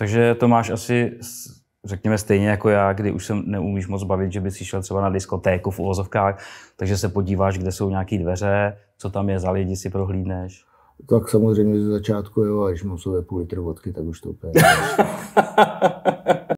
Takže to máš asi, řekněme, stejně jako já, kdy už se neumíš moc bavit, že bys si šel třeba na diskotéku v uvozovkách, takže se podíváš, kde jsou nějaké dveře, co tam je za lidi, si prohlídneš. Tak samozřejmě ze začátku, jo, a když mám sobě půl litru vodky, tak už to úplně.